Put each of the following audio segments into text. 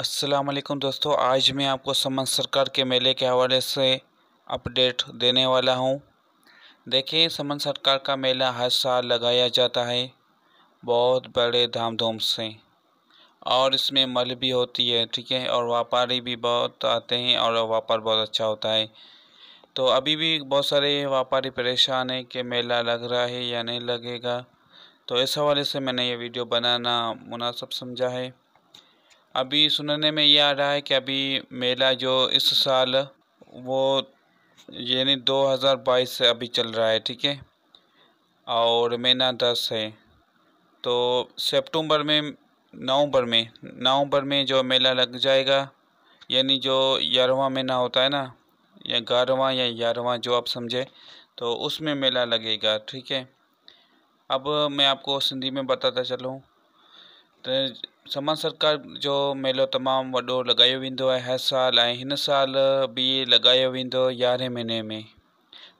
अस्सलाम वालेकुम दोस्तों आज मैं आपको समन सरकार के मेले के हवाले से अपडेट देने वाला हूं देखिए समन सरकार का मेला हर साल लगाया जाता है बहुत बड़े धाम धूम से और इसमें मल भी होती है ठीक है और व्यापारी भी बहुत आते हैं और व्यापार बहुत अच्छा होता है तो अभी भी बहुत सारे व्यापारी परेशान हैं कि मेला लग रहा है या नहीं लगेगा तो इस हवाले से मैंने ये वीडियो बनाना मुनासिब समझा है अभी सुनने में ये आ रहा है कि अभी मेला जो इस साल वो यानी 2022 से अभी चल रहा है ठीक है और महीना दस है तो सितंबर में नवंबर में नवंबर में जो मेला लग जाएगा यानी जो ग्यारहवा महीना होता है ना या ग्यारहवा या ग्यारहवा जो आप समझे तो उसमें मेला लगेगा ठीक है अब मैं आपको सिंधी में बताता चलूँ समाज सरकार जो मेलो तमाम वो लॻायो वो है हर साल ऐं साल भी लॻायो वो यारहें महीने में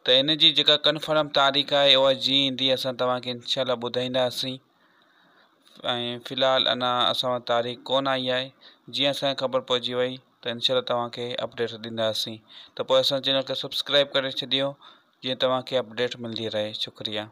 तो इन जी कन्फर्म कंफर्म तारीख़ है वह जी इंदी अस तव्हांखे इनशाला फ़िलहाल अना अस तारीख़ को आई है जी अस ख़बर पइजी वही तो इनशाला तव्हांखे अपडेट ॾींदासीं तो पोइ असां चैनल सब्सक्राइब कर छॾियो जीअं तव्हांखे अपडेट रहे शुक्रिया